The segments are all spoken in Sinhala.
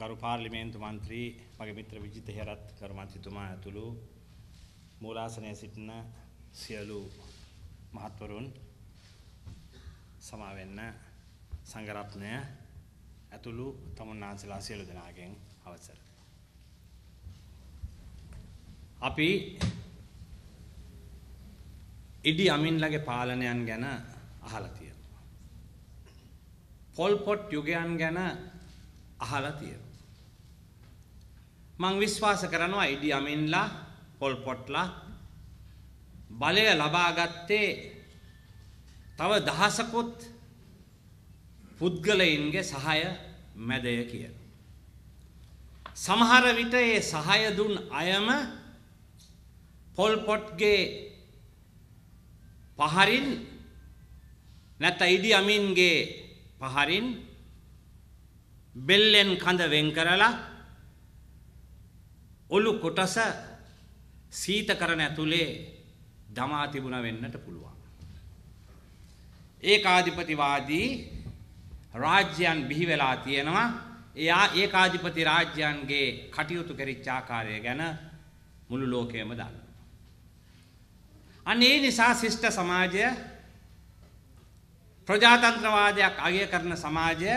ගරු පාර්ලිමේන්තු මන්ත්‍රී මගේ මිත්‍ර විජිත හේරත් ගරු මන්ත්‍රීතුමා ඇතුළු මූලාසනයේ සිටින සියලු මහත්වරුන් සමා වෙන්න සංඝරත්නය ඇතුළු තමුන්නාන්සලා සියලු දෙනාගෙන් අවසර. අපි ඉඩි අමින්ලගේ පාලනයන් ගැන අහලා තියෙනවා. පොල්පොට් යුගයන් ගැන අහලා තියෙනවා. මං විශ්වාස කරනවා ඉඩි අමින්ලා පොල්පොට්ලා බලය ලබාගත්තේ තව දහසකුත් පුද්ගලයින්ගේ සහය මැදය කියන. සමහර විට ඒ සහය දුන් අයම පොල්පොට්ගේ පහරින් නැත ඉඩි අමින්ගේ පහරින් බෙල්ලෙන් කඳ වෙන් කරලා ඔලු කොටස සීතකරණ ඇතුලේ දමා තිබුණ වෙන්නට පුළුවන්. ඒකාධිපතිවාදී රාජ්‍යයන් බිහි වෙලා තියෙනවා. එයා ඒකාධිපති රාජ්‍යයන්ගේ කටයුතු කරිච්ච ආකාරය ගැන මුළු ලෝකයම දන්නවා. අන්න ඒ නිසා ශිෂ්ට සමාජය ප්‍රජාතන්ත්‍රවාදයක් අගය කරන සමාජය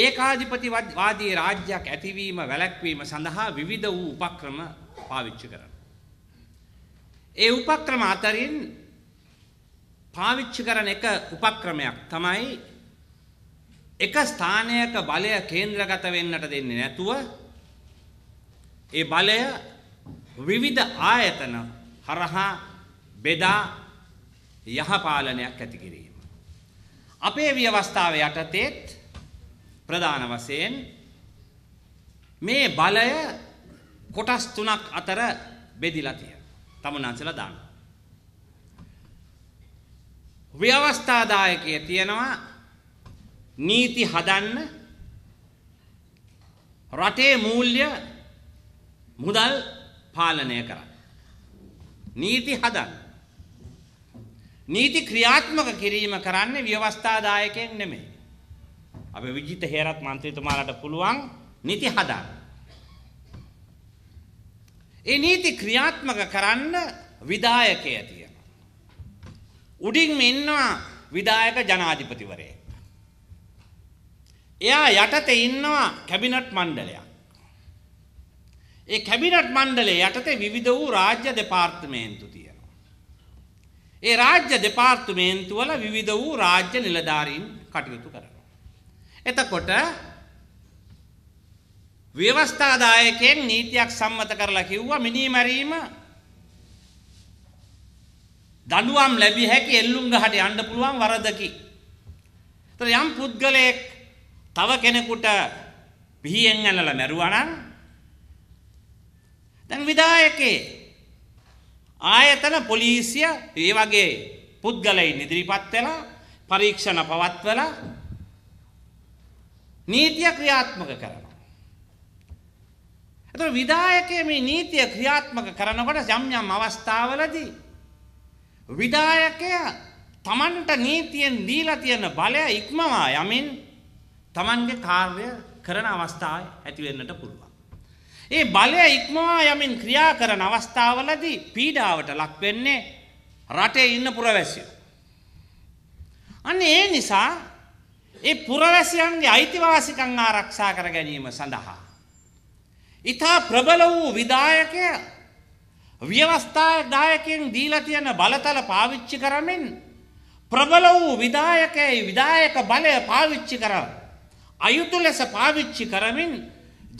ඒකාධිපතිවාදී රාජ්‍යයක් ඇතිවීම වැළැක්වීම සඳහා විවිධ වූ උපක්‍රම පාවිච්චි කරන. ඒ උපක්‍රම අතරින් පාවිච්චි කරන එක උපක්‍රමයක් තමයි එක ස්ථානයක බලය කේන්ද්‍රගත වෙන්නට දෙන්නේ නැතුව ඒ බලය විවිධ ආයතන හරහා බෙදා යහපාලනයක් ඇති කිරීම. අපේ ව්‍යවස්ථාව යටතේත් ප්‍රධාන වශයෙන් මේ බලය කොටස් තුනක් අතර බෙදිලා තියෙනවා. තමුන්න්සලා දාන. ව්‍යවස්ථාදායකයේ තියෙනවා නීති හදන්න රටේ මූල්‍ය මුදල් පාලනය කරන්න. නීති හදන්න. නීති ක්‍රියාත්මක කිරීම කරන්නේ ව්‍යවස්ථාදායකයෙන් නෙමෙයි. අපේ විජිත හේරත් මන්ත්‍රීතුමාලට පුළුවන් නීති හදා. ඒ නීති ක්‍රියාත්මක කරන්න විධායකය තියෙනවා. උඩින් ඉන්නවා විධායක ජනාධිපතිවරයෙක්. එයා යටතේ ඉන්නවා කැබිනට් මණ්ඩලයක්. ඒ කැබිනට් මණ්ඩලයේ යටතේ විවිධ වූ රාජ්‍ය දෙපාර්තමේන්තු තියෙනවා. ඒ රාජ්‍ය දෙපාර්තමේන්තු වල විවිධ වූ රාජ්‍ය නිලධාරීන් කටයුතු කරනවා. එතකොට ව්‍යවස්ථාදායකෙන් නීතියක් සම්මත කරලා කිව්වා මිනී මැරීම දඬුවම් ලැබිය හැකි එල්ලුම් ගහට යන්න පුළුවන් වරදකි. ඒතර යම් පුද්ගලයෙක් තව කෙනෙකුට පිහියෙන් ඇලලා මැරුවා නම් දැන් විදායකේ ආයතන පොලිසිය ඒ වගේ පුද්ගලයින් ඉදිරිපත් වෙලා පරීක්ෂණ පවත්වලා නීතිය ක්‍රියාත්මක කරනවා. එතකොට විධායකයේ මේ නීතිය ක්‍රියාත්මක කරනකොට යම් යම් අවස්ථාවලදී විධායකය තමන්ට නීතියෙන් දීලා තියෙන බලය ඉක්මවා යමින් තමන්ගේ කාර්ය කරන අවස්ථා ඇති වෙන්නට පුළුවන්. ඒ බලය ඉක්මවා යමින් ක්‍රියා කරන අවස්ථාවලදී පීඩාවට ලක් වෙන්නේ රටේ ඉන්න පුරවැසියෝ. අන්න ඒ නිසා ඒ පුරවැසියන්ගේ අයිතිවාසිකම් ආරක්ෂා කර ගැනීම සඳහා. ඊතා ප්‍රබල වූ විදායකය ව්‍යවස්ථාදායකෙන් දීලා තියෙන බලතල පාවිච්චි කරමින් ප්‍රබල වූ විදායකයි විදායක බලය පාවිච්චි කරව. අයුතු ලෙස පාවිච්චි කරමින්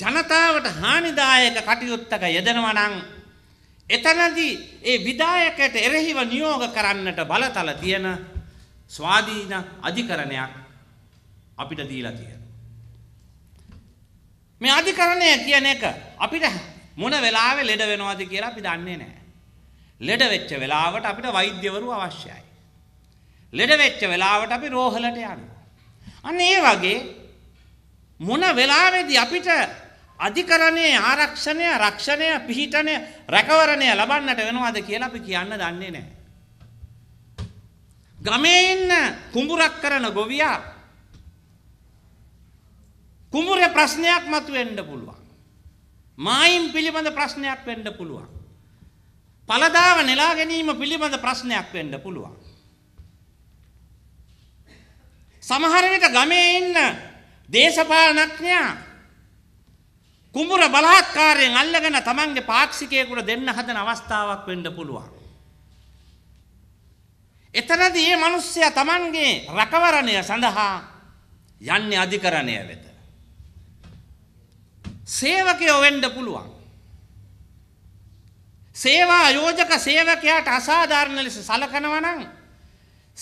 ජනතාවට හානිදායක කටයුත්තක යෙදෙනවා නම් එතනදී ඒ විදායකයට එරෙහිව නියෝග කරන්නට බලතල තියෙන ස්වාධීන අධිකරණයක් අපිට දීලා තියෙනවා. මේ අධිකරණය කියන එක අපිට මොන වෙලාවේ ලෙඩ වෙනවද කියලා අපි දන්නේ නැහැ. ලෙඩ වෙච්ච වෙලාවට අපිට වෛද්‍යවරු අවශ්‍යයි. ලෙඩ වෙච්ච වෙලාවට අපි රෝහලට යනවා. අන්න ඒ වගේ මොන වෙලාවේදී අපිට අධිකරණයේ ආරක්ෂණය, රක්ෂණය, පිහිටනය, රැකවරණය ලබන්නට වෙනවද කියලා අපි කියන්න දන්නේ නැහැ. ගමේ ඉන්න කුඹුරක් කරන ගොවියා කුමුර ප්‍රශ්නයක් මතුවෙන්න පුළුවන්. මායිම් පිළිබඳ ප්‍රශ්නයක් වෙන්න පුළුවන්. පළදාව නෙලා ගැනීම පිළිබඳ ප්‍රශ්නයක් වෙන්න පුළුවන්. සමහර විට ගමේ ඉන්න දේශපාලනඥයා කුඹුර බලහත්කාරයෙන් අල්ලගෙන තමන්ගේ පාක්ෂිකයෙකුට දෙන්න හදන අවස්ථාවක් වෙන්න පුළුවන්. එතනදී මේ මිනිස්සයා තමන්ගේ රකවරණය සඳහා යන්නේ අධිකරණය වෙත. සේවකයෝ වෙන්ඩ පුළුවන්. සේවා යෝජක සේවකයාට අසාධාරණ ලෙස සලකනවනං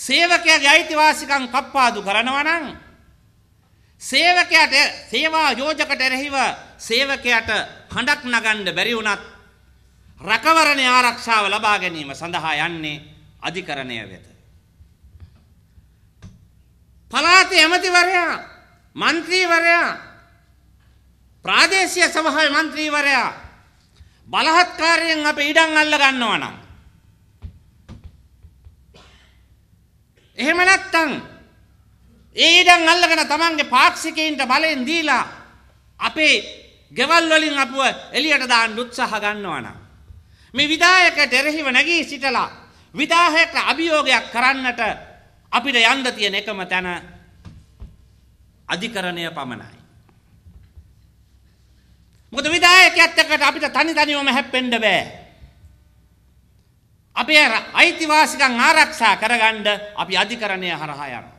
සේවකයාගේ අයිතිවාසිකං කප්පාදු කරනවනං සේවකයට සේවා යෝජකට එරෙහිව සේවකයට හඬක් නගන්න බැරි වුණත් රකවරණ ආරක්ෂාව ලබා ගැනීම සඳහා යන්නේ අධිකරණය වෙත. පලාතේ ඇමතිවරයා මන්ත්‍රීවරයා ප්‍රාදේශය සභහා මන්ත්‍රීවරයා බලහත්කාරයෙන් අප ඉඩං අල්ල ගන්නව නම්. එහෙම නැත්තං ඒ ඉඩං අල්ලගෙන තමන්ගේ පාක්ෂිකයින්ට බලයෙන් දීලා අපේ ගෙවල් වලින් අපුව එලියට දාන්න උත්සාහ ගන්නවා නම් මේ විදායකට එරෙහිව නැගී සිටලා විදාහයට අභියෝගයක් කරන්නට අපිට යන්න තියෙන එකම තැන අධිකරණය පමණයි මොකද විධායකයත් එක්කට අපිට තනි තනිවම හැප්පෙන්න බෑ. අපේ අයිතිවාසිකම් ආරක්ෂා කරගන්න අපි අධිකරණය හරහා යනවා.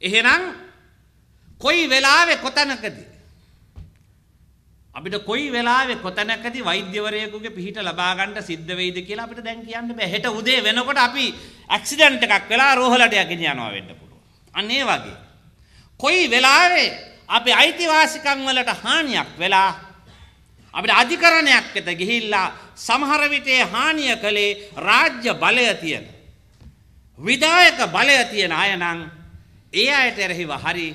එහෙනම් කොයි වෙලාවෙ කොතනකදී අපිට කොයි වෙලාවෙ කොතනකදී වෛද්‍යවරයෙකුගේ පිහිට ලබා ගන්න සිද්ධ වෙයිද කියලා අපිට දැන් කියන්න බෑ. හෙට උදේ වෙනකොට අපි ඇක්සිඩන්ට් එකක් වෙලා රෝහලට යගෙන යනවා වෙන්න පුළුවන්. අන්න ඒ වගේ. කොයි වෙලාවෙ අපේ අයිතිවාසිකම් වලට හානියක් වෙලා අපිට අධිකරණයක් වෙත ගිහිල්ලා සමහර විටේ හානිය කළේ රාජ්‍ය බලය තියෙන විධායක බලය තියෙන අය නම් ඒ අයට එරෙහිව හරි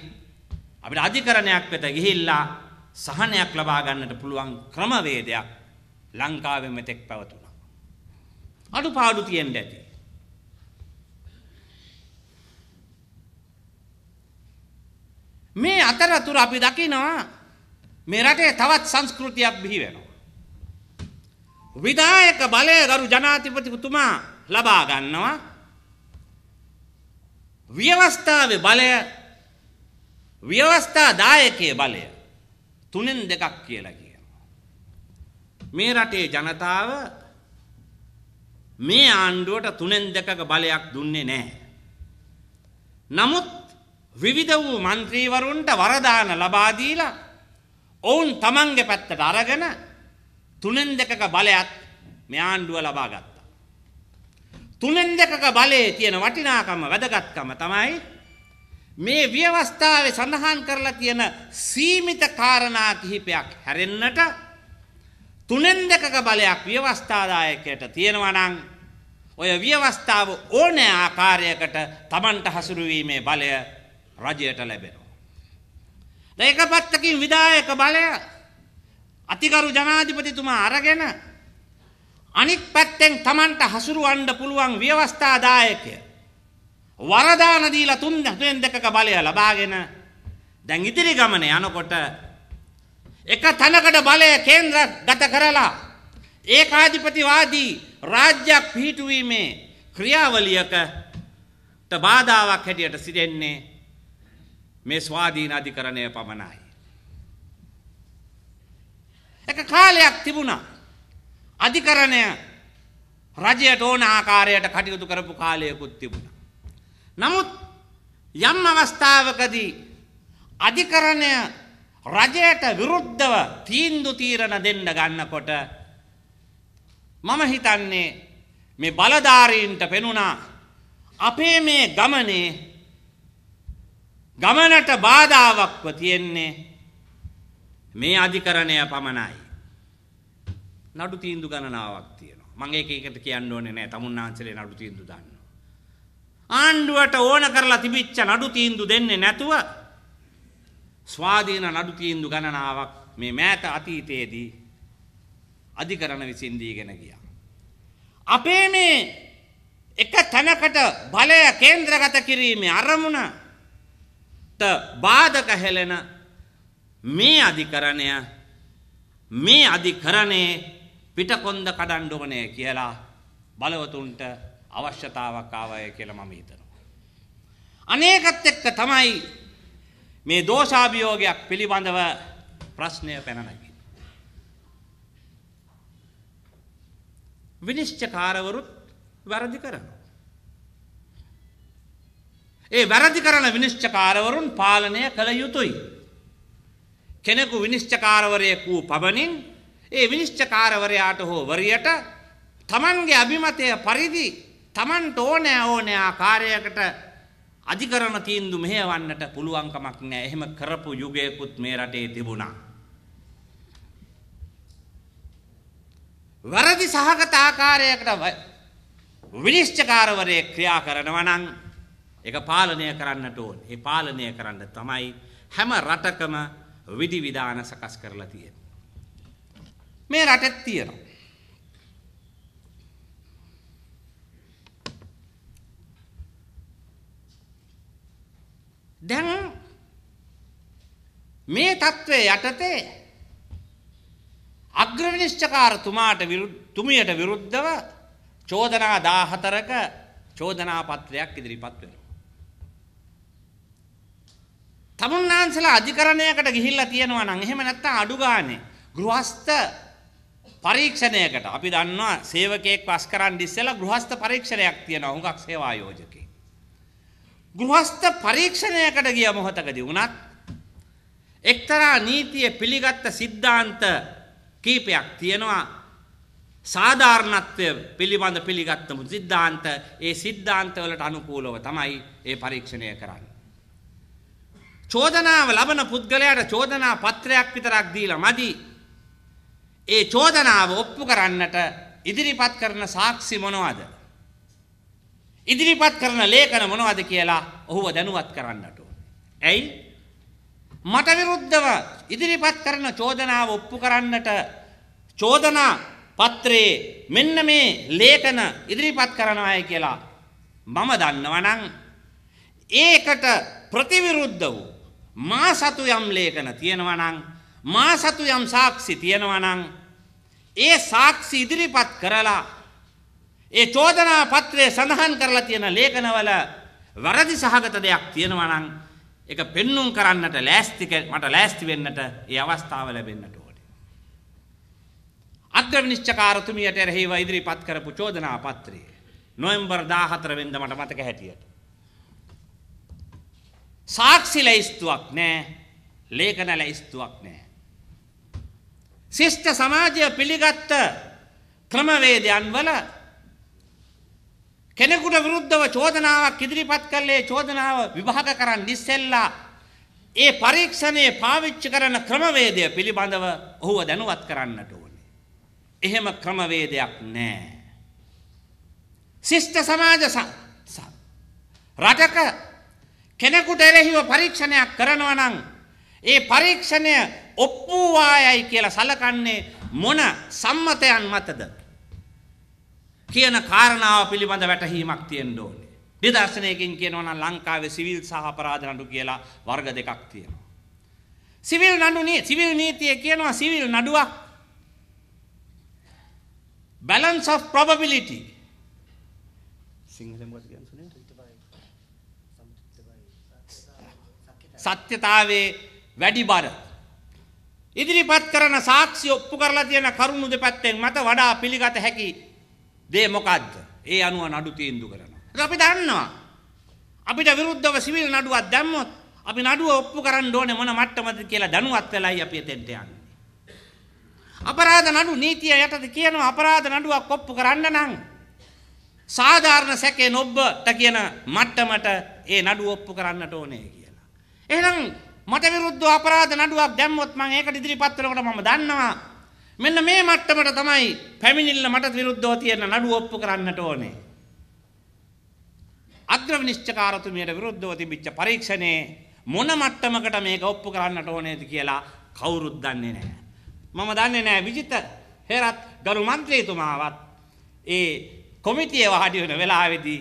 අපිට අධිකරණයක් වෙත ගිහිල්ලා සහනයක් ලබා ගන්නට පුළුවන් ක්‍රමවේදයක් ලංකාවේ මෙතෙක් පැවතුණා අඩුපාඩු තියෙන්න ඇති මේ අතරතුර අපි දකිනවා මේ රටේ තවත් සංස්කෘතියක් බිහි වෙනවා. විධායක බලය ගරු ජනාධිපතිතුමා ලබා ගන්නවා. ව්‍යවස්ථාවේ බලය ව්‍යවස්ථා දායකයේ බලය තුනෙන් දෙකක් කියලා කියනවා. මේ රටේ ජනතාව මේ ආණ්ඩුවට තුනෙන් දෙකක බලයක් දුන්නේ නැහැ. නමුත් විවිධ වූ මන්ත්‍රීවරුන්ට වරදාන ලබා දීලා ඔවුන් තමන්ගේ පැත්තට අරගෙන තුනෙන් දෙකක බලයත් මේ ආණ්ඩුව ලබා ගත්තා. තුනෙන් දෙකක බලයේ තියෙන වටිනාකම වැදගත්කම තමයි මේ ව්‍යවස්ථාවේ සඳහන් කරලා තියෙන සීමිත කාරණා කිහිපයක් හැරෙන්නට තුනෙන් දෙකක බලයක් ව්‍යවස්ථාදායකයට තියෙනවා නම් ඔය ව්‍යවස්ථාව ඕනෑ ආකාරයකට Tamanට හසුරුවීමේ බලය රජයට ලැබෙනවා. දැන් එක පැත්තකින් විධායක බලය අතිගරු ජනාධිපතිතුමා අරගෙන අනිත් පැත්තෙන් Tamanට හසුරවන්න පුළුවන් ව්‍යවස්ථාදායකය වරදාන දීලා තුන් තුනෙන් දෙකක බලය ලබාගෙන දැන් ඉදිරි ගමනේ යනකොට එක තැනකට බලය කේන්ද්‍රගත කරලා ඒකාධිපතිවාදී රාජ්‍යයක් පිහිටුවීමේ ක්‍රියාවලියකට බාධාවක් හැටියට සිදෙන්නේ මේ ස්වාධීනාධිකරණය පමණයි. එක කාලයක් තිබුණා අධිකරණය රජයට ඕන ආකාරයට කටයුතු කරපු කාලයකුත් තිබුණ. නමුත් යම් අවස්ථාවකදී අධිකරණය රජයට විරුද්ධව තීන්දු තීරණ දෙන්න ගන්නකොට මම හිතන්නේ මේ බලධාරීන්ට පෙනුණා අපේ මේ ගමනේ ගමනට බාධාවක්ව තියෙන්නේ මේ අධිකරණය පමණයි. නඩු තීන්දු ගණනාවක් තියෙනවා. මම ඒක එකට කියන්න ඕනේ නැහැ. තමුන් ආංශලේ නඩු තීන්දු දාන්නවා. ආණ්ඩුවට ඕන කරලා තිබිච්ච නඩු තීන්දු දෙන්නේ නැතුව ස්වාධීන නඩු තීන්දු ගණනාවක් මේ මෑත අතීතයේදී අධිකරණ විසින් දීගෙන ගියා. අපේ මේ එක තැනකට බලය කේන්ද්‍රගත කිරීමේ අරමුණ බාධක හැලෙන මේ අධිකරණය මේ අධිකරණේ පිටකොන්ද කඩන්න ඕනේ කියලා බලවතුන්ට අවශ්‍යතාවක් ආවය කියලා මම හිතනවා. අනේකත් එක්ක තමයි මේ දෝෂාභියෝගයක් පිළිබඳව ප්‍රශ්නය පැන නැගී. විනිශ්චකාරවරුත් වැරදි කරනවා. ඒ වැරදි කරන විනිශ්චකාරවරුන් පාලනය කළ යුතුයි. කෙනෙකු විනිශ්චකාරවරයෙක් වූ පමණින් ඒ විනිශ්චකාරවරයාට හෝ වරියට තමන්ගේ අභිමතය පරිදි තමන්ට ඕනෑ ඕනෑ ආකාරයකට අධිකරණ තීන්දු මෙහෙවන්නට පුළුවන්කමක් නෑ එහෙම කරපු යුගයකුත් මේ රටේ තිබුණා. වැරදි සහගත ආකාරයකට විනිශ්චකාරවරය ක්‍රියා කරනවනං එක පාලනය කරන්නට ඕන් ඒ පාලනය කරන්න තමයි හැම රටකම විඩිවිධාන සකස් කරලා තියෙන. මේ රටත් තියෙන. දැන් මේ තත්ත්වය යටතේ අග්‍රවිනිශ්චකාර තුමාට තුමියට විරුද්ධව චෝදනා දාහතරක චෝදනා පත්‍රයක් ඉදිරිපත් වෙනවා. තමුන්නාන්සලා අධිකරණයකට ගිහිල්ලා තියෙනවා නම් එහෙම නැත්නම් අඩු ගානේ ගෘහස්ත පරීක්ෂණයකට අපි දන්නවා සේවකයෙක් පස් කරන්න ඉස්සෙල්ලා ගෘහස්ත පරීක්ෂණයක් තියෙනවා හුඟක් සේවා යෝජකේ. ගෘහස්ත පරීක්ෂණයකට ගිය මොහොතකදී වුණත් එක්තරා නීතිය පිළිගත්ත සිද්ධාන්ත කීපයක් තියෙනවා සාධාරණත්වය පිළිබඳ පිළිගත්තම සිද්ධාන්ත ඒ සිද්ධාන්ත වලට අනුකූලව තමයි ඒ පරීක්ෂණය කරන්නේ. චෝදනාව ලබන පුද්ගලයාට චෝදනා පත්‍රයක් විතරක් දීලා මදි. ඒ චෝදනාව ඔප්පු කරන්නට ඉදිරිපත් කරන සාක්ෂි මොනවද? ඉදිරිපත් කරන ලේඛන මොනවද කියලා ඔහුව දැනුවත් කරන්නට ඇයි? මට විරුද්ධව ඉදිරිපත් කරන චෝදනාව ඔප්පු කරන්නට චෝදනා පත්‍රයේ මෙන්න මේ ලේඛන ඉදිරිපත් කරනවායි කියලා මම දන්නවා නම් ඒකට ප්‍රතිවිරුද්ධ වූ මා සතු යම් ලේඛන තියෙනවා නම් මා සතු යම් සාක්ෂි තියෙනවා නම් ඒ සාක්ෂි ඉදිරිපත් කරලා ඒ චෝදනා පත්‍රයේ සඳහන් කරලා තියෙන ලේඛනවල වැරදි සහගත දෙයක් තියෙනවා නම් ඒක පෙන්눔 කරන්නට ලෑස්ති මට ලෑස්ති වෙන්නට ඒ අවස්ථාව ලැබෙන්නට ඕනේ. අග්‍රවිනිශ්චකාරතුමියට එරෙහිව ඉදිරිපත් කරපු චෝදනා පත්‍රය නොවැම්බර් 14 වෙනිදා මට මතක හැටියට සාක්ෂි ලැයිස්තුවක් නෑ ලේඛන ලැයිස්තුවක් නෑ. ශිෂ්ට සමාජය පිළිගත්ත ක්‍රමවේදයන් වල කෙනෙකුට විරුද්ධව චෝදනාවක් ඉදිරිපත් කළේ චෝදනාව විභාග කරන්න ඉස්සෙල්ලා ඒ පරීක්ෂණයේ පාවිච්චි කරන ක්‍රමවේදය පිළිබඳව ඔහුව දැනුවත් කරන්නට ඕනේ. එහෙම ක්‍රමවේදයක් නැහැ. ශිෂ්ට සමාජ රටක කෙනෙකුට එරෙහිව පරීක්ෂණයක් කරනවා නම් ඒ පරීක්ෂණය ඔප්පු වායයි කියලා සලකන්නේ මොන සම්මතයන් මතද කියන කාරණාව පිළිබඳ වැටහීමක් තියෙන්න ඕනේ. නිදර්ශනයකින් කියනවා නම් ලංකාවේ සිවිල් සහ අපරාධ නඩු කියලා වර්ග දෙකක් තියෙනවා. සිවිල් නඩු සිවිල් නීතිය කියනවා සිවිල් නඩුවක් balance of probability සිංහලෙන් මොකද සත්‍යතාවේ වැඩි බර. ඉදිරිපත් කරන සාක්ෂි ඔප්පු කරලා තියෙන කරුණු දෙපැත්තෙන් මට වඩා පිළිගත හැකි දේ මොකද්ද? ඒ අනුව නඩු තීන්දුව කරනවා. අපි දන්නවා. අපිට විරුද්ධව සිවිල් නඩුවක් දැම්මොත් අපි නඩුව ඔප්පු කරන්න ඕනේ මොන මට්ටමද කියලා දැනුවත් වෙලයි අපි එතෙන්ට යන්නේ. අපරාධ නඩු නීතිය යටතේ කියනවා අපරාධ නඩුවක් ඔප්පු කරන්න නම් සාධාරණ සැකේ නොබ්බට කියන මට්ටමට ඒ නඩුව ඔප්පු කරන්නට ඕනේ කියලා. එහෙනම් මට විරුද්ධව අපරාධ නඩුවක් දැම්මොත් මම ඒක ඉදිරිපත් වෙනකොට මම දන්නවා මෙන්න මේ මට්ටමට තමයි පැමිණිල්ල මට විරුද්ධව තියෙන නඩුව ඔප්පු කරන්නට ඕනේ. අග්‍ර විනිශ්චකාරතුමියට විරුද්ධව තිබිච්ච පරීක්ෂණේ මොන මට්ටමකට මේක ඔප්පු කරන්නට ඕනේද කියලා කවුරුත් දන්නේ නැහැ. මම දන්නේ නැහැ විජිත හේරත් ගරු මන්ත්‍රීතුමාවත් ඒ කොමිටියේ වාඩි වෙන වෙලාවේදී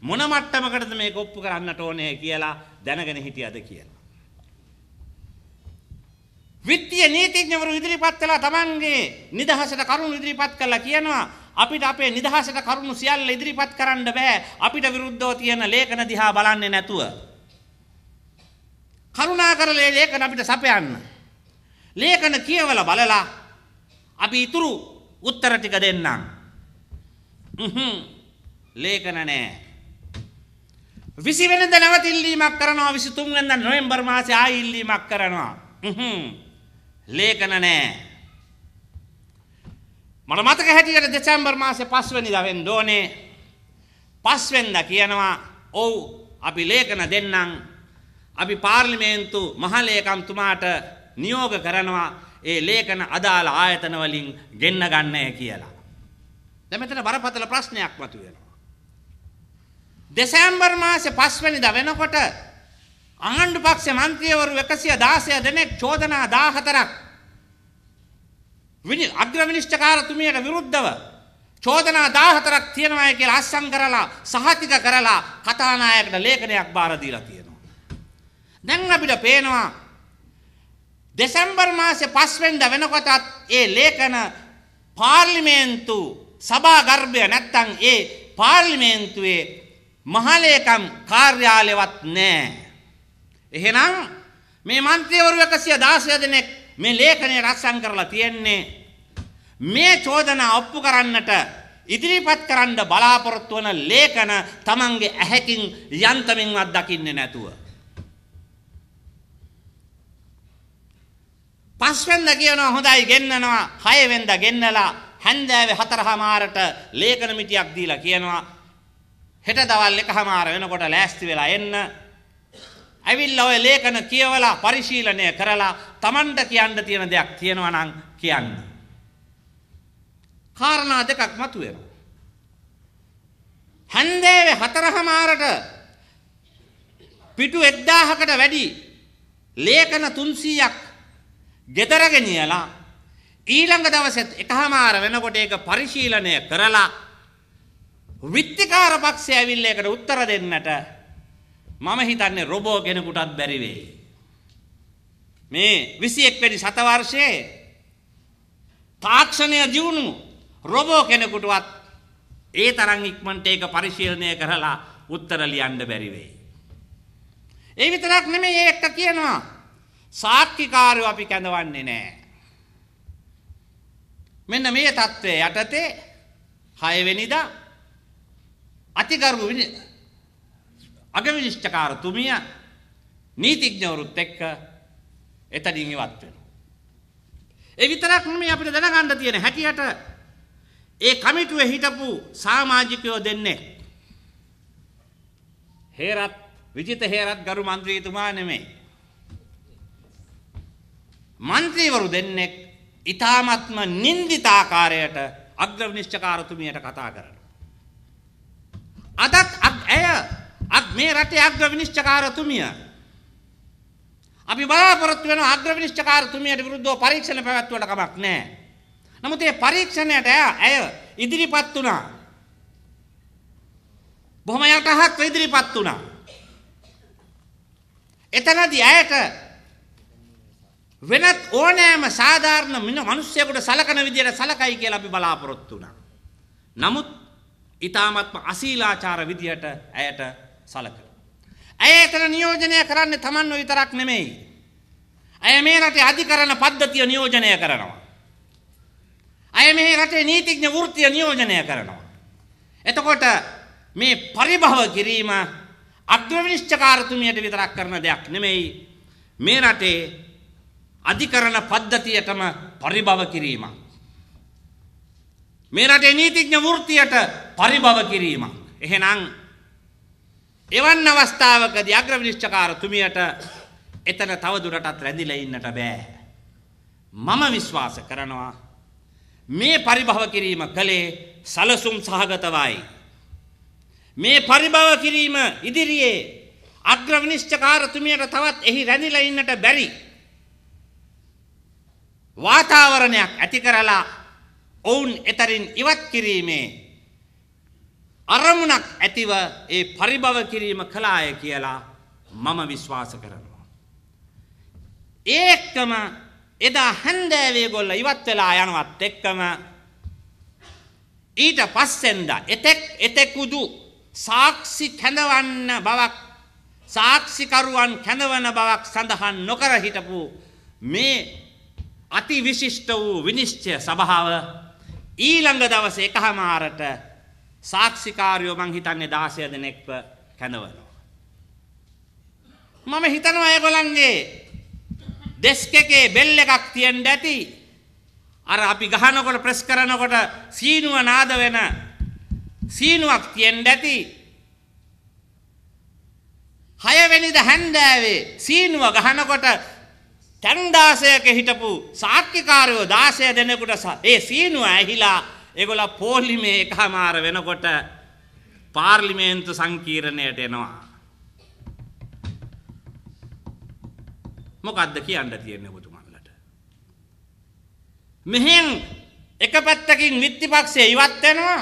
මොන මට්ටමකටද මේ කොප්පු කරන්නට ඕනේ කියලා දැනගෙන හිටියද කියලා. විත්තිය නීතිඥවරු ඉදිරිපත් කළා තමන්ගේ නිදහසට කරුණු ඉදිරිපත් කළා කියනවා අපිට අපේ නිදහසට කරුණු සියල්ල ඉදිරිපත් කරන්න බෑ අපිට විරුද්ධව තියෙන ලේඛන දිහා බලන්නේ නැතුව. කරුණාකරලා ලේඛන අපිට සපයන්න. ලේඛන කියවලා බලලා අපි ඉතුරු උත්තර ටික දෙන්නම්. හ්ම් ලේඛන නෑ. විසි වෙනද නැවතිල්ලීමක් කරනවා විසිතුන් වෙනද නොවම්බර් මාසය ආයිල්ලීමක් කරනවා. ලේකන නෑ. මට මතක හැටියට දෙසැම්බර් මාසේ පස්වනි දවෙන් දෝනේ පස්වෙන්ද කියනවා ඔවු අපි ලේකන දෙන්නම් අපි පාර්ලිමේන්තු මහලේකම්තුමාට නියෝග කරනවා ඒ ලේකන අදාළ ආයතනවලින් ගෙන්න ගන්නය කියලා. දැමතන බරපතල ප්‍රශ්නයක් මතු වෙනවා. දෙසැම්බර් මාසේ 5 වෙනිදා වෙනකොට ආණ්ඩු පක්ෂ මන්ත්‍රීවරු 116 දෙනෙක් චෝදනා 14ක් විනි අග්‍ර විනිශ්චයකාරතුමියට විරුද්ධව චෝදනා 14ක් තියෙනවා කියලා අස්සම් කරලා සහතික කරලා කතානායකට ලේඛනයක් බාර දීලා තියෙනවා. දැන් අපිට පේනවා දෙසැම්බර් මාසේ 5 වෙනිදා වෙනකොටත් ඒ ලේඛන පාර්ලිමේන්තු සභා ගර්භය නැත්තම් ඒ පාර්ලිමේන්තුවේ මහලේකම් කාර්යාලෙවත් නෑ. එහෙනම් මේ මන්ත්‍රීවරු එකසිය දාසය දෙනෙක් මේ ලේඛනය රස්සන් කරලා තියෙන්නේ මේ චෝදනා ඔප්පු කරන්නට ඉදිරිපත් කරන්න බලාපොරොත්තු වන ලේඛන තමන්ගේ ඇහැකින් යන්තමින්වත් දකින්නේ නැතුව. පස්වෙන්ද කියනවා හොඳයි ගෙන්නනවා හයවෙන්ද ගෙන්නලා හැන්දෑවේ හතරහමාරට ලේඛන මිටියක් දීලා කියනවා හෙට දවල් එකහමාර වෙනකොට ලෑස්ති වෙලා එන්න. ඇවිල්ලා ඔය ලේඛන කියවලා පරිශීලනය කරලා Tamanට කියන්න තියෙන දෙයක් තියෙනවා නම් කියන්න. කාරණා දෙකක් මතුවෙනවා. හන්දේවේ හතරහමාරට පිටු 1000කට වැඩි ලේඛන 300ක් ගෙදර ගෙනියලා ඊළඟ දවසෙත් එකහමාර වෙනකොට ඒක පරිශීලනය කරලා විත්තිකාර පක්ෂය ඇවිල්ලා ඒකට උත්තර දෙන්නට මම හිතන්නේ රොබෝ කෙනෙකුටත් බැරි වෙයි. මේ 21 වෙනි සතවර්ෂයේ තාක්ෂණය දියුණු රොබෝ කෙනෙකුටවත් ඒ තරම් ඉක්මනට ඒක පරිශීලනය කරලා උත්තර ලියන්න බැරි වෙයි. ඒ විතරක් නෙමෙයි ඒක කියනවා. සාක්කිකාරයෝ අපි කැඳවන්නේ නැහැ. මෙන්න මේ தત્ත්වය යටතේ 6 වෙනිදා අතිගරු අගවිනිශ්චකාරතුමිය නීතිඥවරුත් එක්ක එතනින් ඉවත් වෙනවා. ඒ විතරක් නෙමෙයි අපිට දැනගන්න තියෙන හැටියට ඒ කමිටුවේ හිටපු සමාජිකයෝ දෙන්නේ හේරත් විජිත හේරත් ගරු മന്ത്രിතුමා නෙමෙයි. മന്ത്രിවරු දෙන්නේ ඊ타මත්ම නින්දිතාකාරයට අග්‍රවිනිශ්චකාරතුමියට කතා කරන අදත් ඇය අත් මේ රටේ අග්‍ර විනිශ්චකාරතුමිය අපි බලාපොරොත්තු වෙන අග්‍ර විනිශ්චකාරතුමියට විරුද්ධව පරීක්ෂණ පැවැත්වුවට කමක් නැහැ. නමුත් මේ පරීක්ෂණයට ඇය ඉදිරිපත් වුණා. බොහොම යටහත් ඉදිරිපත් වුණා. එතනදී ඇයට වෙනත් ඕනෑම සාධාරණ මිනිස්සුයෙකුට සලකන විදියට සලකයි කියලා අපි බලාපොරොත්තු වුණා. නමුත් ඉතාමත්ම අසීලාචාර විදිහට ඇයට සලක. ඇය එතන නියෝජනය කරන්න තමන් විතරක් නෙමෙයි. ඇය මේ රටේ අධිකරණ පද්ධතිය නියෝජනය කරනවා. ඇය මේ රටේ නීතිඥ වෘත්තිය නියෝජනය කරනවා. එතකොට මේ පරිභව කිරීම අග්‍රවිනිශ්චකාරතුමියට විතරක් කරන දෙයක් නෙමෙයි මේ රටේ අධිකරණ පද්ධතියටම පරිභව කිරීමක්. මේ රටේ නීතිඥ වෘත්තියට පරිභව කිරීමක්. එහෙනම් එවන් අවස්ථාවකදී අග්‍ර විනිශ්චකාරතුමියට එතන තවදුරටත් රැඳිලා ඉන්නට බෑ. මම විශ්වාස කරනවා මේ පරිභව කිරීම කලේ සලසුම් සහගතවයි. මේ පරිභව කිරීම ඉදිරියේ අග්‍ර විනිශ්චකාරතුමියට තවත් එහි රැඳිලා ඉන්නට බැරි වාතාවරණයක් ඇති කරලා ඔවුන් එතරින් ඉවත් කිරීමේ අරමුණක් ඇතිව ඒ පරිභව කිරීම කළාය කියලා මම විශ්වාස කරනවා. ඒකම එදා හැන්දෑවේ ගොල්ල ඉවත් වෙලා යනවත් එක්කම ඊට පස්සෙන්ද එතෙක් එතෙකුදු සාක්ෂි කැඳවන්න බවක් සාක්ෂිකරුවන් කැඳවන බවක් සඳහන් නොකර හිටපු මේ අති විශිෂ්ට වූ විනිශ්චය සභාව ඊළඟ දවසේ එකහමාරට සාක්ෂිකාරයෝ මං හිතන්නේ 16 දෙනෙක්ව කනවනවා. මම හිතනවා ඒගොල්ලන්ගේ ඩෙස්ක් එකේ බෙල් එකක් තියෙන්න ඇති. අර අපි ගහනකොට ප්‍රෙස් කරනකොට සීනුව නාද වෙන සීනුවක් තියෙන්න ඇති. හයවැනිද හැන්දෑවේ සීනුව ගහනකොට තැන් 16ක හිටපු සාක්කිකාරයෝ 16 දෙනෙකුට ඒ සීනුව ඇහිලා ඒගොල්ල පොලිමේ එකමාර වෙනකොට පාර්ලිමේන්තු සංකීර්ණයට එනවා. මොකද්ද කියන්න තියෙන්නේ ඔබතුමන්ලට? මෙහෙන් එක පැත්තකින් විත්තිපක්ෂය ඉවත් වෙනවා.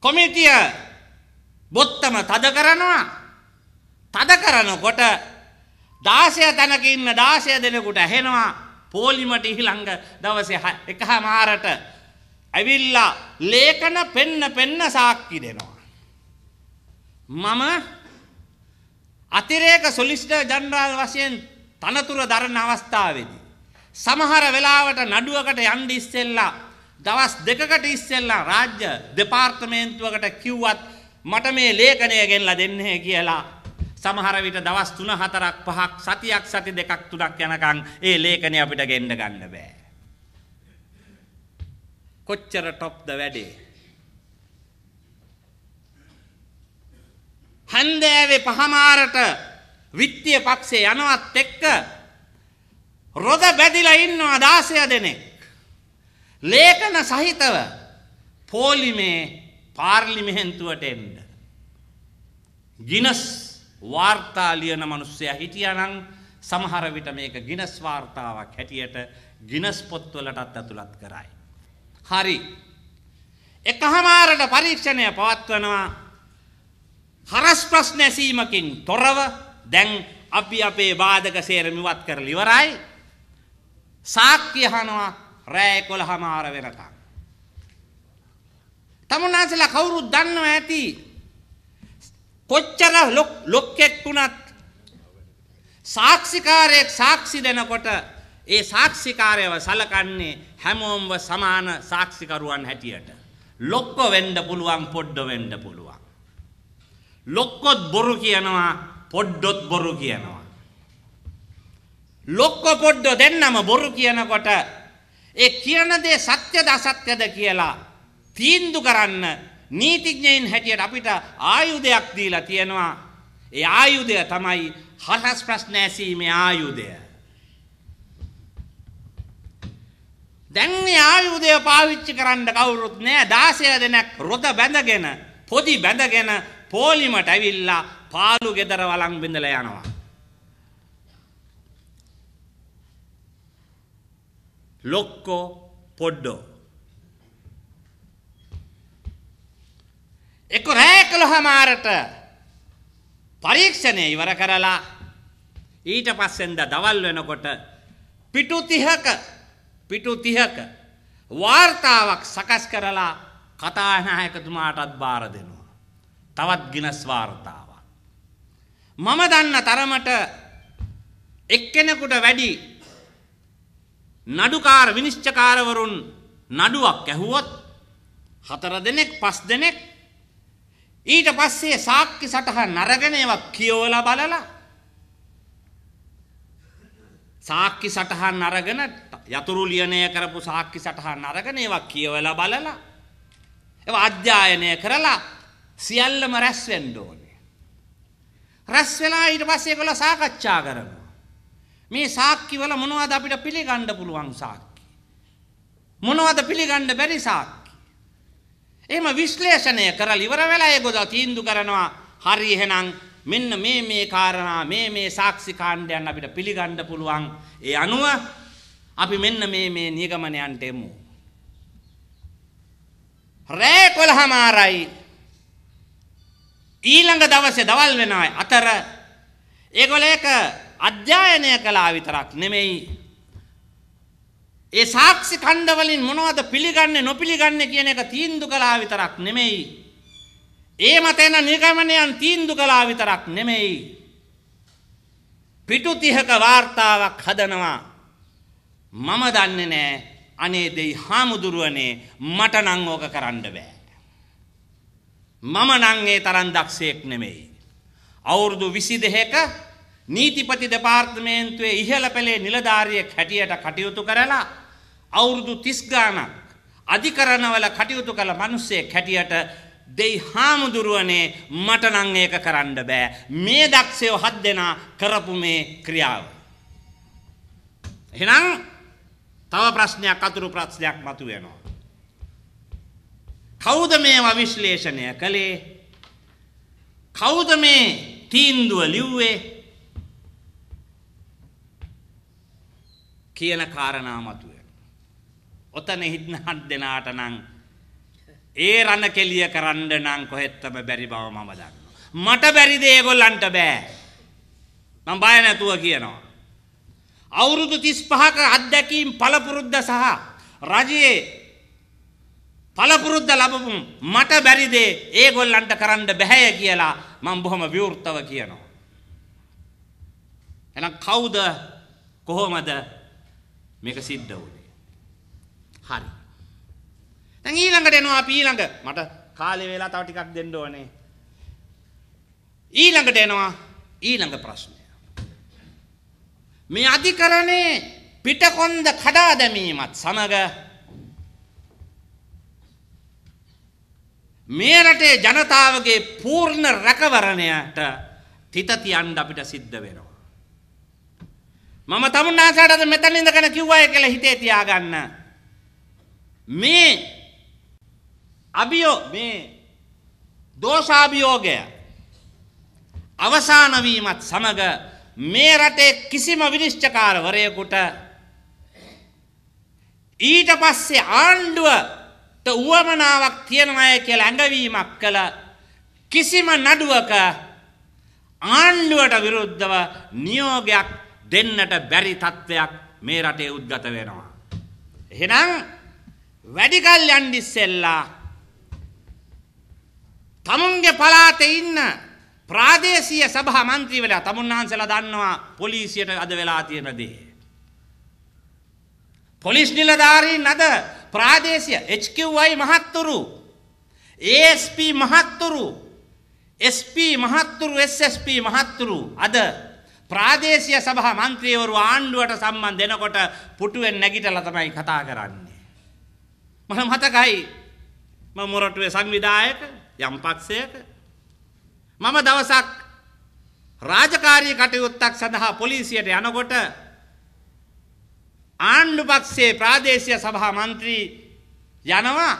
කොමිටිය බොත්තම තද කරනවා. තද කරනකොට දාසය තැනකින්න දාසය දෙනෙකුට ඇහෙනවා පෝලිමට ඉහිළංග දවසේ එකහ මාරට ඇවිල්ලා ලේකන පෙන්න පෙන්න සාක්කි දෙනවා. මම අතිරේක සොලිස්ට ජනරාල් වශයෙන් තනතුර දරන අවස්ථාවේදී. සමහර වෙලාවට නඩුවකට යන්ඩ ඉස්සෙල්ලා දවස් දෙකකට ඉස්සෙල්ලා රාජ්‍ය දෙපාර්තමේන්තුවකට කිව්වත් මට මේ ලේඛනය ගෙන්ලා දෙන්නේ කියලා සමහර විට දවස් 3 4ක් 5ක් සතියක් සති දෙකක් තුනක් යනකම් ඒ ලේඛනය අපිට ගෙන්න ගන්න බෑ. කොච්චර টොප්ද වැඩේ. හන්දෑවේ පහමාරට විත්තිය පක්ෂේ යනවත් එක්ක රොද බැදිලා ඉන්නවා 16 දෙනෙක්. ලේඛන සහිතව පොලිමේ පාර්ලිමේන්තුවට එන්න. ගිනස් වාර්තා ලියන මිනිස්සයා හිටියානම් සමහර විට මේක ගිනස් වාර්තාවක් හැටියට ගිනස් පොත්වලටත් ඇතුළත් කරයි. හරි. එකහමාරට පරීක්ෂණය පවත්වනවා. හරස් ප්‍රශ්න ඇසීමකින් තොරව දැන් අපි අපේ බාධක සේරම ඉවත් කරලා ඉවරයි. සාක්ෂි අහනවා රෑ 11 මාර වෙනකම්. තමුන්නාන්සලා කවුරුත් දන්නව ඇති කොච්චර ලොක්කෙක් වුණත් සාක්ෂිකාරයෙක් සාක්ෂි දෙනකොට ඒ සාක්ෂිකාරයව සලකන්නේ හැමෝම්ව සමාන සාක්ෂිකරුවන් හැටියට. ලොක්කො වෙන්ඩ පුළුවන් පොඩ්ඩ වෙන්ඩ පුළුවන්. ලොක්කොත් බොරු කියනවා පොඩ්ඩොත් බොරු කියනවා. ලොක්කො පොඩ්ඩො දෙන්නම බොරු කියනකොට ඒ කියනදේ සත්‍යද අසත්‍යද කියලා තීන්දු කරන්න නීතිඥයින් හැටියට අපිට ආයුධයක් දීලා තියෙනවා. ඒ ආයුධය තමයි හරස් ප්‍රශ්න ඇසීමේ ආයුධය. දැන් මේ ආයුධය පාවිච්චි කරන්න කවුරුත් නෑ 16 දෙනෙක් රොද බැඳගෙන පොදි බැඳගෙන පොලිමට ඇවිල්ලා පාළු ගෙදර වළං බිඳලා යනවා. ලොක්කෝ පොඩ්ඩෝ එක්ක රෑ එකොළොහ මාරට පරීක්ෂණය ඉවර කරලා ඊට පස්සෙන්ද දවල් වෙනකොට පිටු තිහක පිටු තිහක වාර්තාවක් සකස් කරලා කතානායකතුමාටත් බාර දෙනවා. තවත් ගිනස් වාර්තාවක්. මම දන්න තරමට එක්කෙනෙකුට වැඩි නඩුකාර විනිශ්චකාරවරුන් නඩුවක් ඇහුවොත් හතර දෙනෙක් පස් දෙනෙක් ඊට පස්සේ සාක්කි සටහන් අරගෙන ඒවා කියවලා බලලා සාක්කි සටහන් අරගෙන යතුරු ලියනය කරපු සාක්කි සටහන් අරගෙන ඒවා කියවලා බලලා ඒවා අධ්‍යයනය කරලා සියල්ලම රැස් වෙන්න ඕනේ. රැස් වෙලා ඊට පස්සේ ඒගොල්ලෝ සාකච්ඡා කරනවා. මේ සාක්කි වල මොනවද අපිට පිළිගන්න පුළුවන් සාක්කි? මොනවද පිළිගන්න බැරි සාක්කි? එහෙම විශ්ලේෂණය කරලා ඉවර වෙලා ඒගොල්ලෝ තීන්දුව කරනවා හරි එහෙනම් මෙන්න මේ මේ කාරණා මේ මේ සාක්ෂි කාණ්ඩයන් අපිට පිළිගන්න පුළුවන් ඒ අනුව අපි මෙන්න මේ මේ නිගමනයන්ට එමු රෑ 12මාරයි ඊළඟ දවසේ දවල් වෙනවා අතර ඒගොල්ලෝ ඒක අධ්‍යයනය කළා විතරක් නෙමෙයි ඒ සාක්ෂි කණ්ඩවලින් මොනවද පිළිගන්නේ නොපිළිගන්නේ කියන එක තීන්දු කළා විතරක් නෙමෙයි. ඒ මත එන නිගමනයන් තීන්දු කළා විතරක් නෙමෙයි. පිටු 30ක වார்த்தාවක් හදනවා. මම දන්නේ නෑ අනේ දෙයි හාමුදුරුවනේ මට නම් ඕක කරන්න බෑ. මම නම් ඒ තරම් දක්ෂයෙක් නෙමෙයි. අවුරුදු 22ක නීතිපති දෙපාර්තමේන්තුවේ ඉහළ පෙළේ නිලධාරියෙක් හැටියට කටයුතු කරලා අවුරුදු 30 ගාණක් අධිකරණවල කටයුතු කළ මිනිස්සෙක් හැටියට දෙයි හාමුදුරුවනේ මට නම් ඒක කරන්න බෑ මේ දක්ෂයෝ හත් දෙනා කරපු මේ ක්‍රියාව එහෙනම් තව ප්‍රශ්නයක් අතුරු ප්‍රශ්නයක් මතුවෙනවා කවුද මේවා විශ්ලේෂණය කළේ කවුද මේ තීන්දුව ලිව්වේ කියන කාරණා මතුවේ. ඔතන හිටනහත් දෙනාට නම් ඒ රණ කෙලිය කරන්න නම් කොහෙත්තම බැරි බව මම දන්නවා. මට බැරිද ඒගොල්ලන්ට බෑ. මම බය නැතුව කියනවා. අවුරුදු 35ක අත්දැකීම් පළපුරුද්ද සහ රජයේ පළපුරුද්ද ලැබපු මට බැරිද ඒගොල්ලන්ට කරන්න බෑ කියලා මම බොහොම විවෘතව කියනවා. එහෙනම් කවුද කොහොමද මේක සිද්ධ වුණේ. හරි. දැන් ඊළඟට එනවා අපි ඊළඟ මට කාලේ වෙලා තව ටිකක් දෙන්න ඕනේ. ඊළඟට එනවා ඊළඟ ප්‍රශ්නය. මේ අධිකරණේ පිටකොන්ද කඩා දැමීමත් සමග මේ රටේ ජනතාවගේ පූර්ණ රැකවරණයට තිත තියන්න අපිට සිද්ධ වෙනවා. මම තමුන්නාසාටද මෙතන ඉඳගෙන කිව්වය කියලා හිතේ තියාගන්න. මේ අභියෝ මේ දෝෂාභියෝගය අවසාන වීමත් සමග මේ රටේ කිසිම විනිශ්චකාරවරයෙකුට ඊට පස්සේ ආණ්ඩුවට උවමනාවක් තියෙනවය කියලා ඇඟවීමක් කළ කිසිම නඩුවක ආණ්ඩුවට විරුද්ධව නියෝගයක් දෙන්නට බැරි තත්ත්වයක් මේ රටේ උද්ගත වෙනවා. එහෙනම් වැඩිකල් යන්න ඉස්සෙල්ලා තමුන්ගේ පලාතේ ඉන්න ප්‍රාදේශීය සභා මන්ත්‍රීවරයා තමුන් වහන්සේලා දන්නවා පොලිසියට අද වෙලා තියෙන දේ. පොලිස් නිලධාරීන් අද ප්‍රාදේශීය HQI මහත්තුරු ASP මහත්තුරු SP මහත්තුරු SSP මහත්තුරු අද ප්‍රාදේශීය සභා മന്ത്രിවරු ආණ්ඩුවට සම්මන් දෙනකොට පුටුවෙන් නැගිටලා තමයි කතා කරන්නේ. මම මතකයි මම මොරටුවේ සංවිධායක යම් පක්ෂයක මම දවසක් රාජකාරී කටයුත්තක් සඳහා පොලිසියට යනකොට ආණ්ඩු පක්ෂයේ ප්‍රාදේශීය සභා മന്ത്രി යනවා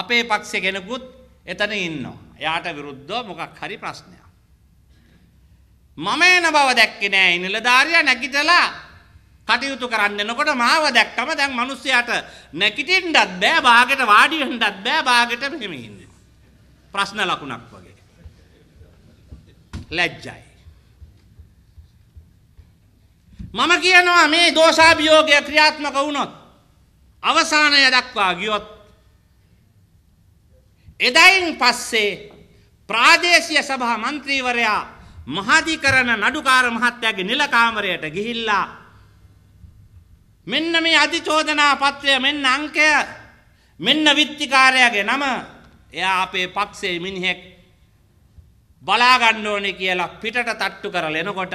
අපේ පක්ෂේ කෙනෙකුත් එතන ඉන්නවා. එයාට විරුද්ධව මොකක් හරි ප්‍රශ්නයක්. මම එන බව දැක්කේ නෑ ඒ නිලධාරියා නැගිටලා කටයුතු කරන්න එනකොට මාව දැක්කම දැන් මිනිස්සයාට නැගිටින්නත් බෑ බාගෙට වාඩි වෙන්නත් බෑ බාගෙට මෙහෙම ඉන්නේ ප්‍රශ්න ලකුණක් වගේ ලැජ්ජයි මම කියනවා මේ දෝෂාභියෝගය ක්‍රියාත්මක වුණොත් අවසානය දක්වා ගියොත් එදයින් පස්සේ ප්‍රාදේශීය සභා මන්ත්‍රීවරයා මහදි කරන නඩුකාර මහත්තයාගේ නිලකාමරයට ගිහිල්ලා මෙන්න මේ අධිචෝදනා පත්‍රය මෙන්න අංකය මෙන්න විත්තිකාරයාගේ නම එයා අපේ පක්ෂේ මිනිහෙක් බලාගන්න ඕනේ කියලා පිටට තට්ටු කරලා එනකොට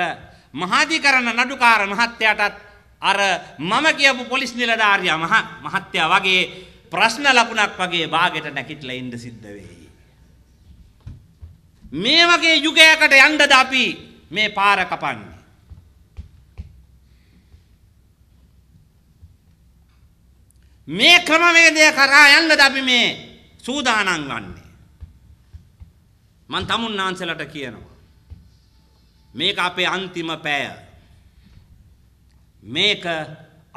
මහදි කරන නඩුකාර මහත්තයාටත් අර මම කියපු පොලිස් නිලධාරියා මහ මහත්තයා වගේ ප්‍රශ්න ලකුණක් වගේ බාගෙට නැගිටලා ඉන්න සිද්ධ වෙයි මේ වගේ යුගයකට යන්ඩද අපි මේ පාර කපන්නේ. මේ ක්‍රමවේදය කරා යන්ඩ අපි මේ සූදානන් වන්නේ. මන් තමුන් නාන්සලට කියනවා. මේක අපේ අන්තිම පෑය. මේක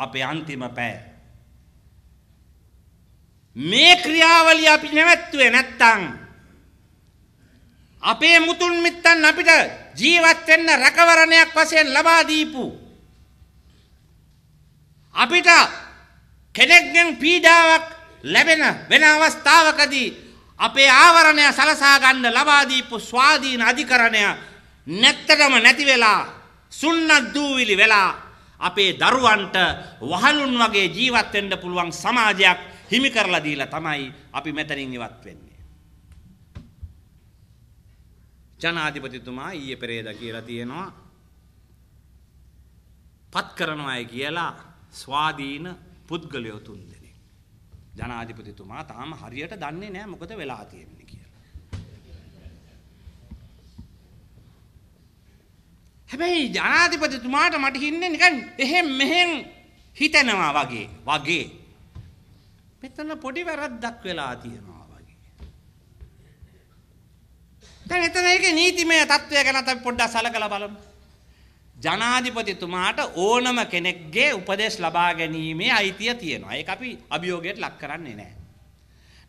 අපේ අන්තිම පෑය. මේ ක්‍රියාවලිය අපි නැවැත්තුවේ නැත්තං අපේ මුතුන් මිත්තන් අපිට ජීවත් වෙන්න රැකවරණයක් වශයෙන් ලබා දීපු අපිට කෙනෙක්ගෙන් පීඩාවක් ලැබෙන වෙන අවස්ථාවකදී අපේ ආවරණය සලසා ගන්න ලබා දීපු ස්වාධීන අධිකරණය නැත්තටම නැති වෙලා සුන්නත් දූවිලි වෙලා අපේ දරුවන්ට වහලුන් වගේ ජීවත් වෙන්න පුළුවන් සමාජයක් හිමි කරලා දීලා තමයි අපි මෙතනින් ඉවත් වෙන්නේ ජනාධිපතිතුමා ඊයේ පෙරේද කියලා තියෙනවා පත් කරනවායි කියලා ස්වාධීන පුද්ගලයෝ තුන් දෙනෙක්. ජනාධිපතිතුමා තාම හරියට දන්නේ නැහැ මොකද වෙලා තියෙන්නේ කියලා. හැබැයි ජනාධිපතිතුමාට මට හින්නේ නිකන් එහෙම් මෙහෙම් හිතනවා වගේ වගේ. මෙතන පොඩි වැරද්දක් වෙලා තියෙනවා. දැන් එතන ඒකේ නීතිමය తත්වය ගැන අපි පොඩ්ඩක් සලකලා බලමු. ජනාධිපතිතුමාට ඕනම කෙනෙක්ගේ උපදෙස් ලබා ගැනීමේ අයිතිය තියෙනවා. ඒක අපි අභියෝගයට ලක් කරන්නේ නැහැ.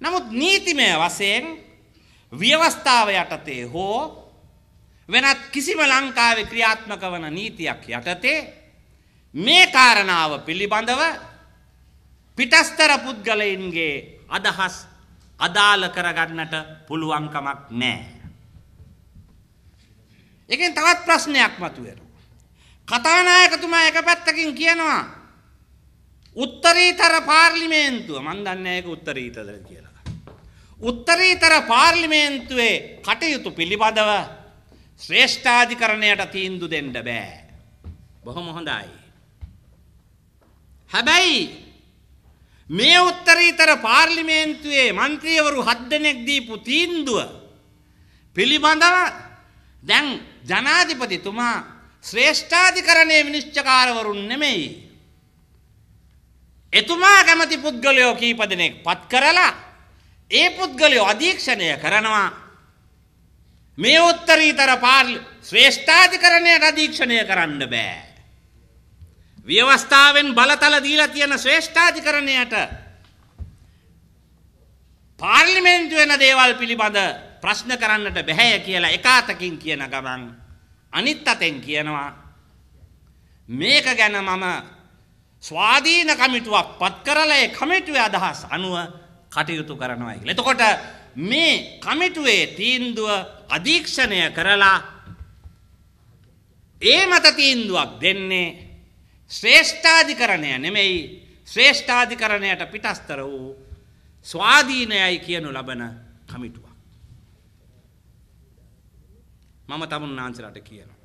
නමුත් නීතිමය වශයෙන් ව්‍යවස්ථාව යටතේ හෝ වෙනත් කිසිම ලංකාවේ ක්‍රියාත්මක වන නීතියක් යටතේ මේ කාරණාව පිළිබඳව පිටස්තර පුද්ගලයින්ගේ අදහස් අදාළ කරගන්නට පුළුවන්කමක් නැහැ. එකෙන් තවත් ප්‍රශ්නයක් මතුවෙනවා. කතානායකතුමා එක පැත්තකින් කියනවා උත්තරීතර පාර්ලිමේන්තුව මන් දන්නේ ඒක උත්තරීතර කියලා. උත්තරීතර පාර්ලිමේන්තුවේ කටයුතු පිළිබඳව ශ්‍රේෂ්ඨාධිකරණයට තීන්දු දෙන්න බෑ. බොහොම හොඳයි. හැබැයි මේ උත්තරීතර පාර්ලිමේන්තුවේ මන්ත්‍රීවරු හත් දෙනෙක් දීපු තීන්දුව පිළිබඳව දැන් ජනාධිපතිතුමා ශ්‍රේෂ්ඨාධිකරණයේ විනිශ්චකාරවරුන් නෙමෙයි. එතුමා කැමති පුද්ගලයෝ කීප දෙනෙක් පත් කරලා ඒ පුද්ගලයෝ අධීක්ෂණය කරනවා. මේ උත්තරීතර පාර්ලි ශ්‍රේෂ්ඨාධිකරණයට අධීක්ෂණය කරන්න බෑ. ව්‍යවස්ථාවෙන් බලතල දීලා තියෙන ශ්‍රේෂ්ඨාධිකරණයට පාර්ලිමේන්තු වෙන දේවල් පිළිබඳ ප්‍රශ්න කරන්නට බැහැය කියලා එකාතකින් කියන ගමන් අනිත් අතෙන් කියනවා මේක ගැන මම ස්වාධීන කමිටුවක් පත් කරලා ඒ කමිටුවේ අදහස් අනුව කටයුතු කරනවා කියලා. එතකොට මේ කමිටුවේ තීන්දුව අධීක්ෂණය කරලා ඒ මත තීන්දුවක් දෙන්නේ ශ්‍රේෂ්ඨාධිකරණය නෙමෙයි ශ්‍රේෂ්ඨාධිකරණයට පිටස්තර වූ ස්වාධීනයයි කියනු ලබන කමිටුව. මම තමුන් වහන්සේලාට කියනවා.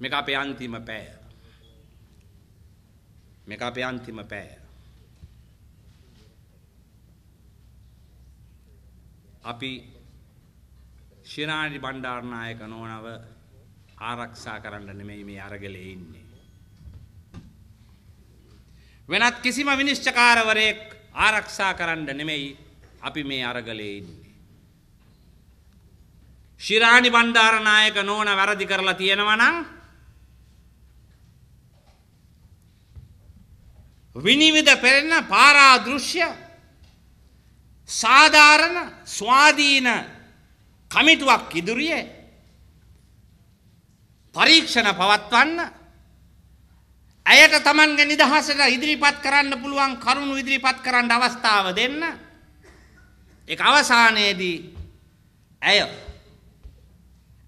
මේක අපේ අන්තිම පැය. මේක අපේ අන්තිම පැය. අපි ශිරාණි බණ්ඩාරනායක නෝනව ආරක්ෂා කරන්න නෙමෙයි මේ අරගලේ ඉන්නේ. වෙනත් කිසිම විනිශ්චකාරවරයෙක් ආරක්ෂා කරන්න නෙමෙයි අපි මේ අරගලේ ඉන්නේ. ශිරාණි බණ්ඩාරනායක නෝන වැරදි කරලා තියෙනවනං විනිවිධ පෙරෙන පාරාදෘශ්‍ය සාධාරණ ස්වාධීන කමිටුවක් ඉදිරියේ පරීක්ෂණ පවත්වන්න ඇයට තමන්ග නිදහසට ඉදිරිපත් කරන්න පුළුවන් කරුණු ඉදිරිපත් කරන්න අවස්ථාව දෙන්න එක අවසානයේදී ඇය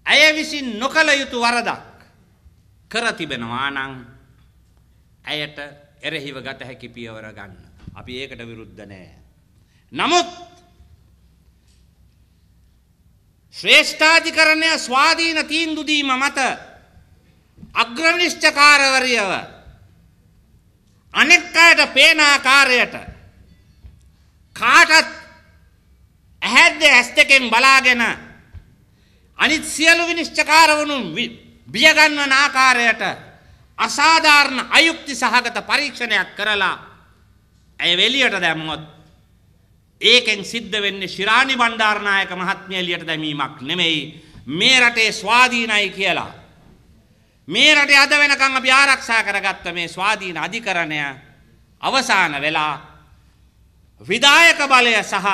ඇය විසින් නොකළ යුතු වරදක් කර තිබෙනවා නම් ඇයට එරෙහිව ගත හැකි පියවර ගන්න. අපි ඒකට විරුද්ධ නෑ. නමුත් ශ්‍රේෂ්ඨාධිකරණය ස්වාධීන තීන්දු දීම මත අග්‍රනිෂ්ඨකාරවරියව අනෙක් අයට පේන ආකාරයට කාටත් ඇහැද්ද ඇස් දෙකෙන් බලාගෙන අනිත් සියලු විනිශ්චකාරවනුන් බියගන්වන ආකාරයට අසාධාරණ අයුක්ති සහගත පරීක්ෂණයක් කරලා ඇය වෙලියට දැම්මොත් ඒකෙන් සිද්ධ වෙන්නේ ශිරාණි බණ්ඩාරනායක මහත්මිය එළියට දැමීමක් නෙමෙයි මේ රටේ ස්වාධීනයි කියලා මේ රටේ අද වෙනකන් අපි ආරක්ෂා කරගත්ත මේ ස්වාධීන අධිකරණය අවසාන වෙලා විදායක බලය සහ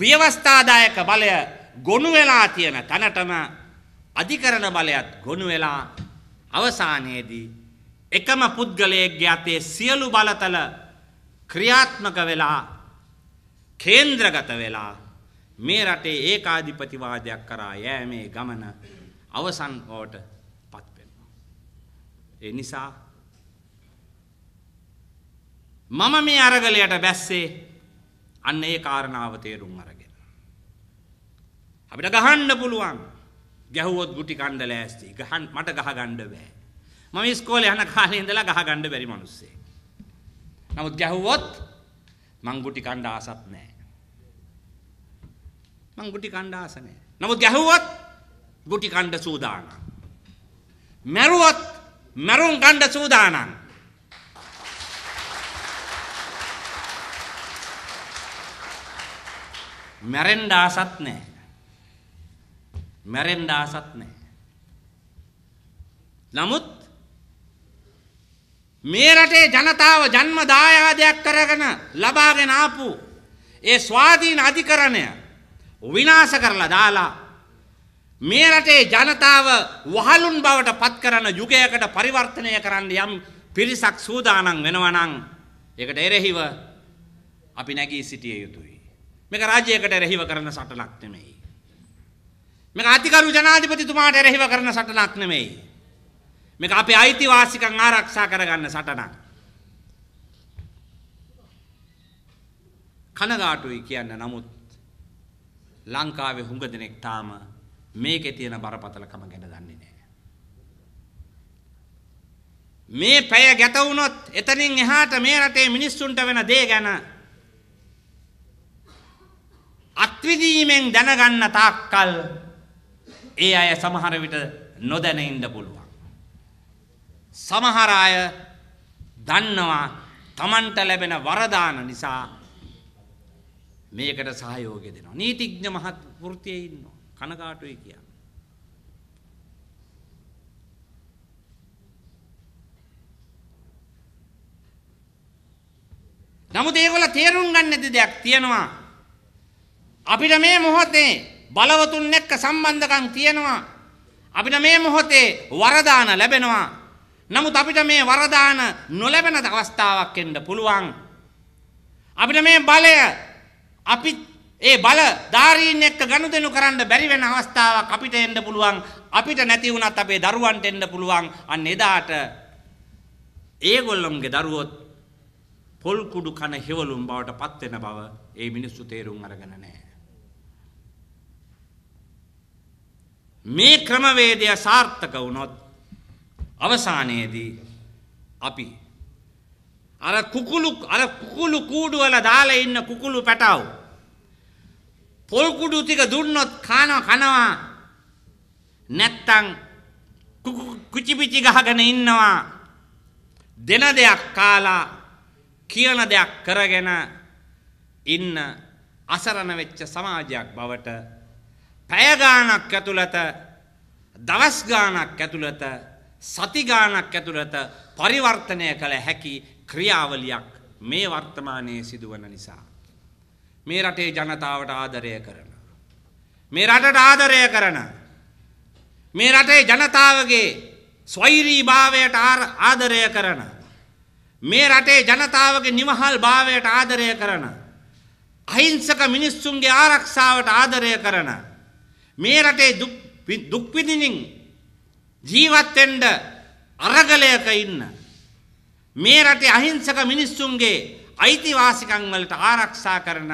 ව්‍යවස්ථාදායක බලය ගොනු වෙලා තියෙන තැනටම අධිකරණ බලයත් ගොනු වෙලා අවසානයේදී එකම පුද්ගලයෙක්ගේ අතේ සියලු බලතල ක්‍රියාත්මක වෙලා කේන්ද්‍රගත වෙලා මේ රටේ ඒකාධිපතිවාදයක් කරා යෑමේ ගමන අවසන් වෝට පත් වෙනවා. ඒ නිසා මම මේ අරගලයට බැස්සේ අන්න ඒ කාරණාව තේරුම් අරගෙන අපිට ගහන්න පුළුවන් ගැහුවොත් ගුටි කණ්ඩ ලෑස්ති ගහන් මට ගහගණ්ඩ බෑ මම ස්කෝල යන කාලයඉඳලා ගහගණ්ඩ බැරි මනුස්සේ. නමුත් ගැහුවොත් මංගුටි කණ්ඩ ආසත් නෑ. මංගුටි කණ්ඩ ආසනය නමුත් ගැහුවොත් ගුටි කණ්ඩ සූදාන. මැරුවොත් මැරුම් ගණ්ඩ සූදානන්. මැරෙන්ඩ ආසත් නෑ මැරෙන්න ආසත් නැහැ. නමුත් මේ රටේ ජනතාව ජන්ම දායාදයක් කරගෙන ලබාගෙන ආපු ඒ ස්වාධීන අධිකරණය විනාශ කරලා දාලා මේ රටේ ජනතාව වහලුන් බවට පත් කරන යුගයකට පරිවර්තනය කරන්න යම් පිරිසක් සූදානම් වෙනවා නම් ඒකට එරෙහිව අපි නැගී සිටිය යුතුයි. මේක රාජ්‍යයකට එරෙහිව කරන සටනක් නෙමෙයි. මේක අධිකරු ජනාධිපතිතුමාට එරෙහිව කරන සටනක් නෙමෙයි. මේක අපේ අයිතිවාසිකම් ආරක්ෂා කරගන්න සටනක්. කනගාටුයි කියන්න නමුත් ලංකාවේ හුඟ දෙනෙක් තාම මේකේ තියෙන බරපතලකම ගැන දන්නේ නැහැ. මේ පැය ගැත වුණොත් එතනින් එහාට මේ රටේ මිනිස්සුන්ට වෙන දේ ගැන අත්විඳීමෙන් දැනගන්න තාක්කල් ඒ අය සමහර විට නොදැන ඉන්න පුළුවන්. සමහර අය දන්නවා Tamanට ලැබෙන වරදාන නිසා මේකට සහයෝගය දෙනවා. නීතිඥ මහත් වෘත්තියේ ඉන්නවා. කනකාටුයි කියන්නේ. නමුත් ඒගොල්ල තේරුම් ගන්න දෙයක් තියෙනවා. අපිට මේ මොහොතේ බලවතුන් එක්ක සම්බන්ධකම් තියෙනවා. අපිට මේ මොහොතේ වරදාන ලැබෙනවා. නමුත් අපිට මේ වරදාන නොලැබෙන අවස්ථාවක් එන්න පුළුවන්. අපිට මේ බලය අපි ඒ බල ධාරීන් එක්ක ගනුදෙනු කරන්න බැරි වෙන අවස්ථාවක් අපිට එන්න පුළුවන්. අපිට නැති වුණත් අපේ දරුවන්ට එන්න පුළුවන්. අන්න එදාට ඒගොල්ලොන්ගේ දරුවොත් පොල් කුඩු කන හෙවලුම් බවට පත් වෙන බව ඒ මිනිස්සු තේරුම් අරගෙන නැහැ. මේ ක්‍රමවේදය සාර්ථක වුණොත් අවසානයේදී අපි අර කුකුළු අර කුකුළු කූඩු වල දාලා ඉන්න කුකුළු පැටව පොල් කුඩු ටික දුන්නොත් කන කනවා නැත්තම් කුචිපිචි ගහගෙන ඉන්නවා දෙන දෙයක් කාලා කියන දෙයක් කරගෙන ඉන්න අසරණ වෙච්ච සමාජයක් බවට පැයගානක් ඇතුළත දවස් ගානක් ඇතුළත සති ගානක් ඇතුළත පරිවර්තනය කළ හැකි ක්‍රියාවලියක් මේ වර්තමානයේ සිදුවන නිසා මේ රටේ ජනතාවට ආදරය කරන මේ රටට ආදරය කරන මේ රටේ ජනතාවගේ ස්වෛරී භාවයට ආදරය කරන මේ රටේ ජනතාවගේ නිවහල් භාවයට ආදරය කරන අහිංසක මිනිස්සුන්ගේ ආරක්ෂාවට ආදරය කරන මේ රටේ දුක් විඳින්මින් ජීවත් වෙන්න අරගලයක ඉන්න මේ රටේ අහිංසක මිනිස්සුන්ගේ අයිතිවාසිකම් වලට ආරක්ෂා කරන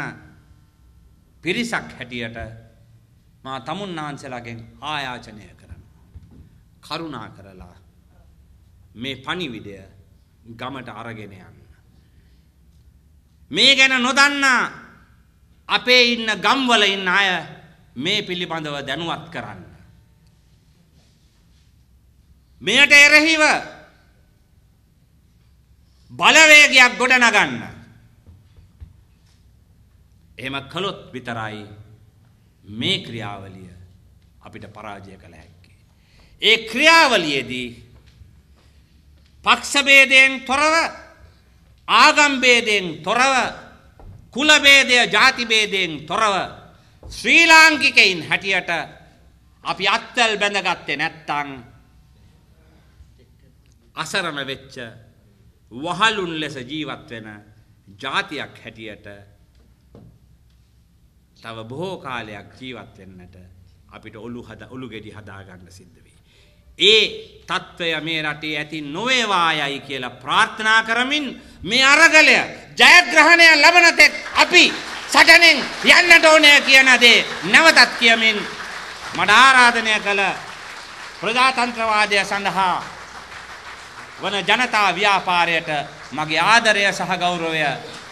පිරිසක් හැටියට මා තමුන් ආංශලගෙන් ආයාචනය කරනවා කරුණා කරලා මේ පණිවිඩය ගමට අරගෙන යන්න මේ ගැන නොදන්නා අපේ ඉන්න ගම්වල ඉන්න අය මේ පිළිබඳව දැනුවත් කරන්න. මෙයට එරෙහිව බලවේගයක් ගොඩනගන්න. එහෙම කළොත් විතරයි මේ ක්‍රියාවලිය අපිට පරාජය කළ හැක්කේ. ඒ ක්‍රියාවලියේදී පක්ෂභේදයෙන් තොරව ආගම් භේදයෙන් තොරව කුල භේදය ಜಾති භේදයෙන් තොරව ශ්‍රී ලාංකිකයින් හැටියට අපි අත්තල් බැඳගත්තේ නැත්තං අසරණ වෙච්ච වහලුන් ලෙස ජීවත් වෙන ජාතියක් හැටියට තව බොහෝ කාලයක් ජීවත් වෙන්නට අපිට ඔලු හද ඔලු ගෙඩි හදා ගන්න සිද්ධ වෙයි. ඒ తত্ত্বය මේ රටේ ඇති නොවේවායයි කියලා ප්‍රාර්ථනා කරමින් මේ අරගලය ජයග්‍රහණය ලබන තෙක් අපි සටනෙන් යන්නට ඕනේ කියන දේ නැවතත් කියමින් මට ආරාධනය කළ ප්‍රජාතන්ත්‍රවාදය සඳහා වන ජනතා ව්‍යාපාරයට මගේ ආදරය සහ ගෞරවය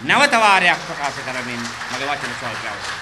නැවත වාරයක් ප්‍රකාශ කරමින් මගේ වචන ස්වල්ප අවසන්